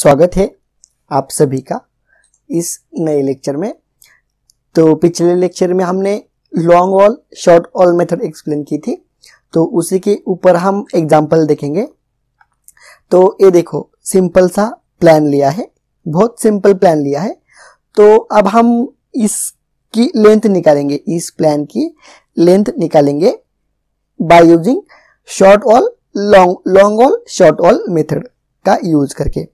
स्वागत है आप सभी का इस नए लेक्चर में तो पिछले लेक्चर में हमने long wall short wall method explain की थी तो उसी के ऊपर हम एग्जांपल देखेंगे तो ये देखो सिंपल सा प्लान लिया है बहुत सिंपल प्लान लिया है तो अब हम इसकी लेंथ निकालेंगे इस प्लान की लेंथ निकालेंगे by using short wall long long wall short wall method का यूज करके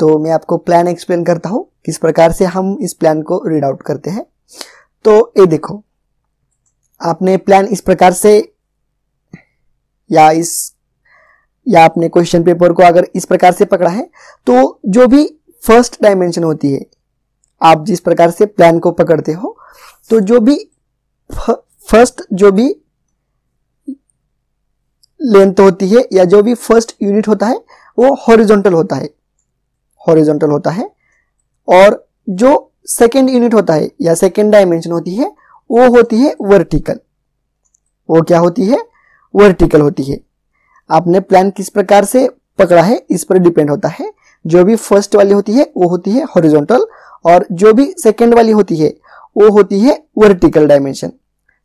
तो मैं आपको प्लान एक्सप्लेन करता हूं किस प्रकार से हम इस प्लान को रीड आउट करते हैं तो ये देखो आपने प्लान इस प्रकार से या इस या आपने क्वेश्चन पेपर को अगर इस प्रकार से पकड़ा है तो जो भी फर्स्ट डायमेंशन होती है आप जिस प्रकार से प्लान को पकड़ते हो तो जो भी फर्स्ट जो भी लेंथ होती है या जो भी फर्स्ट यूनिट होता है वो हॉरिजॉन्टल होता है हॉरिजॉन्टल होता है और जो सेकेंड यूनिट होता है या सेकेंड डायमेंशन होती है वो होती है वर्टिकल वो क्या होती है वर्टिकल होती है आपने प्लान किस प्रकार से पकड़ा है इस पर डिपेंड होता है जो भी फर्स्ट वाली होती है वो होती है हॉरिजॉन्टल और जो भी सेकेंड वाली होती है वो होती है वर्टिकल डायमेंशन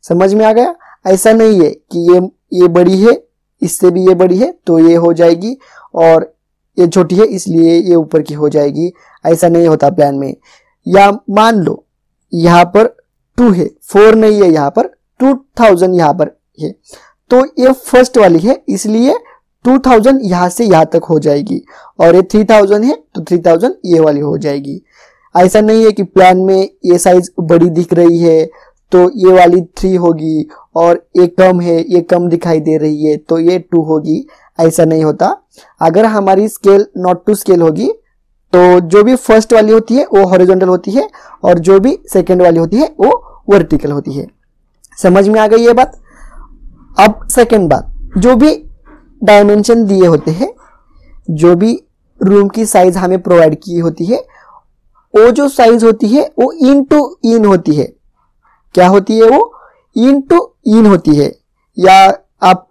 समझ में आ गया ऐसा नहीं है कि ये ये बड़ी है इससे भी ये बड़ी है तो ये हो जाएगी और ये छोटी है इसलिए ये ऊपर की हो जाएगी ऐसा नहीं होता प्लान में या मान लो यहाँ पर टू है फोर नहीं है यहाँ पर टू थाउजेंड यहाँ पर है तो ये फर्स्ट वाली है इसलिए टू थाउजेंड यहाँ से यहाँ तक हो जाएगी और ये थ्री थाउजेंड है तो थ्री थाउजेंड ये वाली हो जाएगी ऐसा नहीं है कि प्लान में ये साइज बड़ी दिख रही है तो ये वाली थ्री होगी और ये कम है ये कम दिखाई दे रही है तो ये टू होगी ऐसा नहीं होता अगर हमारी स्केल नॉट टू स्केल होगी तो जो भी फर्स्ट वाली होती है वो हॉरिजॉन्टल होती है और जो भी सेकेंड वाली होती है वो वर्टिकल होती है समझ में आ गई ये बात अब सेकेंड बात जो भी डायमेंशन दिए होते हैं जो भी रूम की साइज हमें प्रोवाइड की होती है वो जो साइज होती है वो इन टू इन होती है क्या होती है वो इन टू इन होती है या आप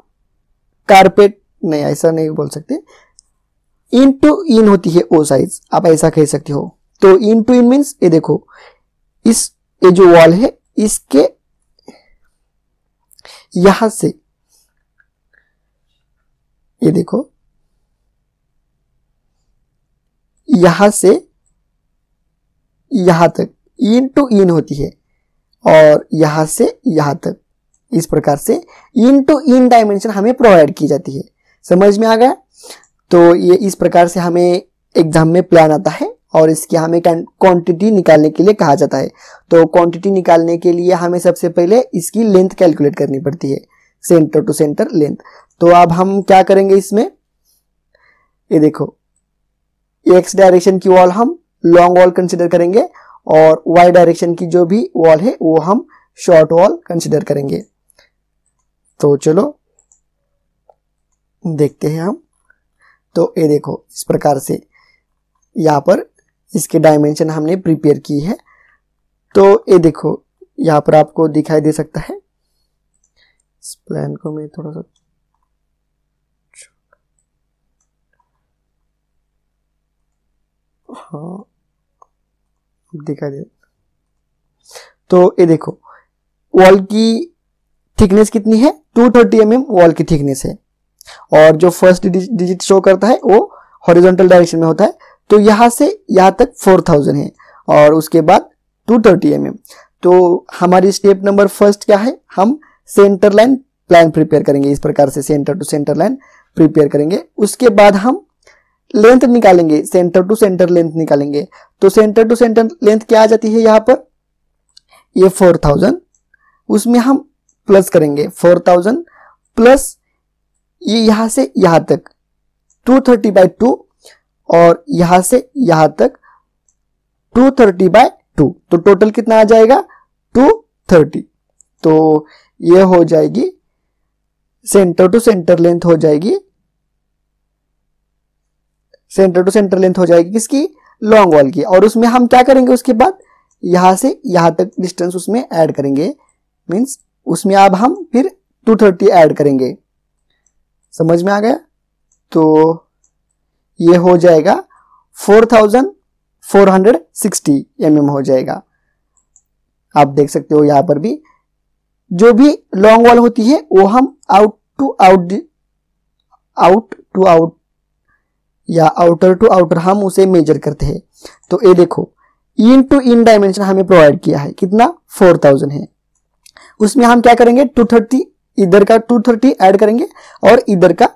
कारपेट नहीं ऐसा नहीं बोल सकते इन टू इन होती है ओ साइज आप ऐसा कह सकते हो तो इन टू इन मीन्स ये देखो इस ये जो वॉल है इसके यहां से ये देखो यहां से यहां तक इन टू इन होती है और यहां से यहां तक इस प्रकार से इन टू इन डायमेंशन हमें प्रोवाइड की जाती है समझ में आ गया तो ये इस प्रकार से हमें एग्जाम में प्लान आता है और इसकी हमें क्वांटिटी निकालने के लिए कहा जाता है तो क्वांटिटी निकालने के लिए हमें सबसे पहले इसकी लेंथ कैलकुलेट करनी पड़ती है सेंटर टू सेंटर लेंथ तो अब हम क्या करेंगे इसमें ये देखो एक्स डायरेक्शन की वॉल हम लॉन्ग वॉल कंसिडर करेंगे और वाई डायरेक्शन की जो भी वॉल है वो हम शॉर्ट वॉल कंसिडर करेंगे तो चलो देखते हैं हम तो ये देखो इस प्रकार से यहाँ पर इसके डायमेंशन हमने प्रिपेयर की है तो ये देखो यहाँ पर आपको दिखाई दे सकता है इस प्लान को मैं थोड़ा सा हाँ दिखा दे तो ये देखो वॉल की थिकनेस कितनी है 230 थर्टी mm वॉल की थिकनेस है और जो फर्स्ट डिजिट शो करता है वो हॉरिजॉन्टल डायरेक्शन में होता है तो यहां से यहां तक 4000 है और उसके बाद 230 थर्टी mm तो हमारी स्टेप नंबर फर्स्ट क्या है हम सेंटर लाइन प्लान प्रिपेयर करेंगे इस प्रकार से centre to centre line prepare करेंगे उसके बाद हम लेंथ निकालेंगे सेंटर टू सेंटर लेंथ निकालेंगे तो सेंटर टू सेंटर लेंथ क्या आ जाती है यहाँ पर ये फोर थाउजेंड उसमें हम प्लस करेंगे फोर थाउजेंड प्लस ये यहां से यहां तक टू थर्टी बाई टू और यहां से यहां तक टू थर्टी बाय टू तो टोटल कितना आ जाएगा टू थर्टी तो ये हो जाएगी सेंटर टू सेंटर लेंथ हो जाएगी सेंटर टू सेंटर लेंथ हो जाएगी किसकी लॉन्ग वॉल की और उसमें हम क्या करेंगे उसके बाद यहाँ से यहाँ तक डिस्टेंस उसमें ऐड करेंगे मीन्स उसमें अब हम फिर 230 ऐड करेंगे समझ में आ गया तो ये हो जाएगा 4460 एम हो जाएगा आप देख सकते हो यहाँ पर भी जो भी लॉन्ग वॉल होती है वो हम out to out out to out या आउटर टू आउटर हम उसे मेजर करते हैं तो ये देखो इन टू इन डायमेंशन हमें प्रोवाइड किया है कितना फोर थाउजेंड है उसमें हम क्या करेंगे टू थर्टी इधर का टू थर्टी ऐड करेंगे और इधर का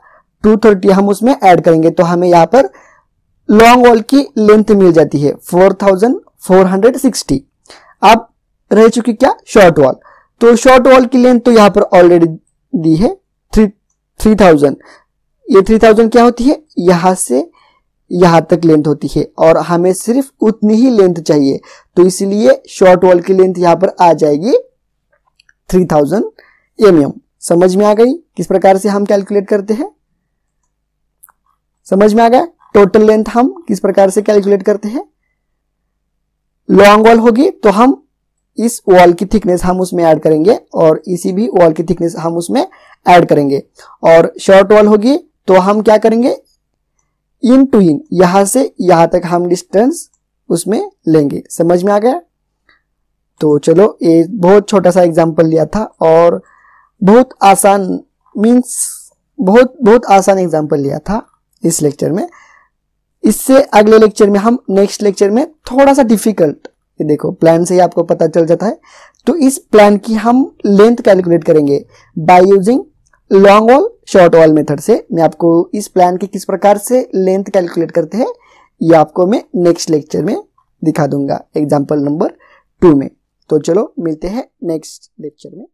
टू थर्टी हम उसमें ऐड करेंगे तो हमें यहाँ पर लॉन्ग वॉल की लेंथ मिल जाती है four thousand four hundred sixty अब रह चुकी क्या शॉर्ट वॉल तो शॉर्ट वॉल की लेंथ तो यहाँ पर ऑलरेडी दी है थ्री थ्री थाउजेंड ये थ्री थाउजेंड क्या होती है यहां से यहां तक लेंथ होती है और हमें सिर्फ उतनी ही लेंथ चाहिए तो इसलिए शॉर्ट वॉल की लेंथ यहां पर आ जाएगी थ्री थाउजेंड एम समझ में आ गई किस प्रकार से हम कैलकुलेट करते हैं समझ में आ गया टोटल लेंथ हम किस प्रकार से कैलकुलेट करते हैं लॉन्ग वॉल होगी तो हम इस वॉल की थिकनेस हम उसमें ऐड करेंगे और इसी भी वॉल की थिकनेस हम उसमें ऐड करेंगे और शॉर्ट वॉल होगी तो हम क्या करेंगे इन टू इन यहां से यहां तक हम डिस्टेंस उसमें लेंगे समझ में आ गया तो चलो ये बहुत छोटा सा एग्जाम्पल लिया था और बहुत आसान मीन्स बहुत बहुत आसान एग्जाम्पल लिया था इस लेक्चर में इससे अगले लेक्चर में हम नेक्स्ट लेक्चर में थोड़ा सा डिफिकल्ट ये देखो प्लान से ही आपको पता चल जाता है तो इस प्लान की हम लेंथ कैलकुलेट करेंगे by using long wall short wall method से मैं आपको इस प्लान के किस प्रकार से लेंथ कैलकुलेट करते हैं ये आपको मैं नेक्स्ट लेक्चर में दिखा दूंगा एग्जाम्पल नंबर टू में तो चलो मिलते हैं नेक्स्ट लेक्चर में